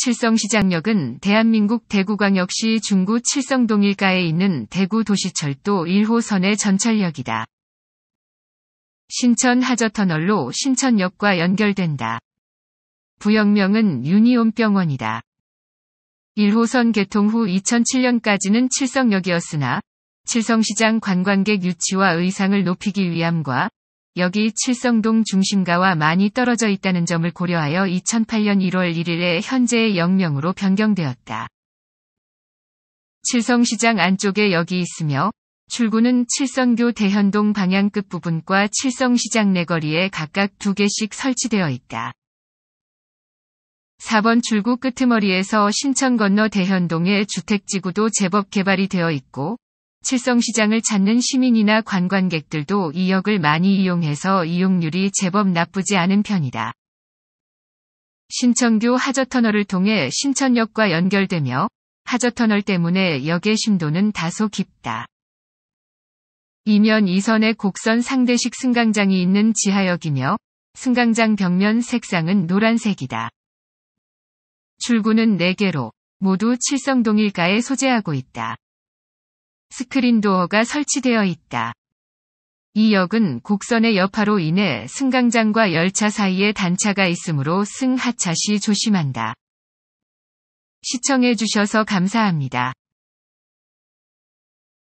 칠성시장역은 대한민국 대구광역시 중구 칠성동 일가에 있는 대구도시철도 1호선의 전철역이다. 신천 하저터널로 신천역과 연결된다. 부역명은 유니온병원이다. 1호선 개통 후 2007년까지는 칠성역이었으나 칠성시장 관광객 유치와 의상을 높이기 위함과 여기 칠성동 중심가와 많이 떨어져 있다는 점을 고려하여 2008년 1월 1일에 현재의 영명으로 변경되었다. 칠성시장 안쪽에 여기 있으며 출구는 칠성교 대현동 방향 끝부분과 칠성시장 내거리에 각각 두 개씩 설치되어 있다. 4번 출구 끄트머리에서 신천 건너 대현동의 주택지구도 제법 개발이 되어 있고 칠성시장을 찾는 시민이나 관광객들도 이 역을 많이 이용해서 이용률이 제법 나쁘지 않은 편이다. 신천교 하저터널을 통해 신천역과 연결되며 하저터널 때문에 역의 심도는 다소 깊다. 이면 2선의 곡선 상대식 승강장이 있는 지하역이며 승강장 벽면 색상은 노란색이다. 출구는 4개로 모두 칠성동 일가에 소재하고 있다. 스크린도어가 설치되어 있다. 이 역은 곡선의 여파로 인해 승강장과 열차 사이에 단차가 있으므로 승하차 시 조심한다. 시청해주셔서 감사합니다.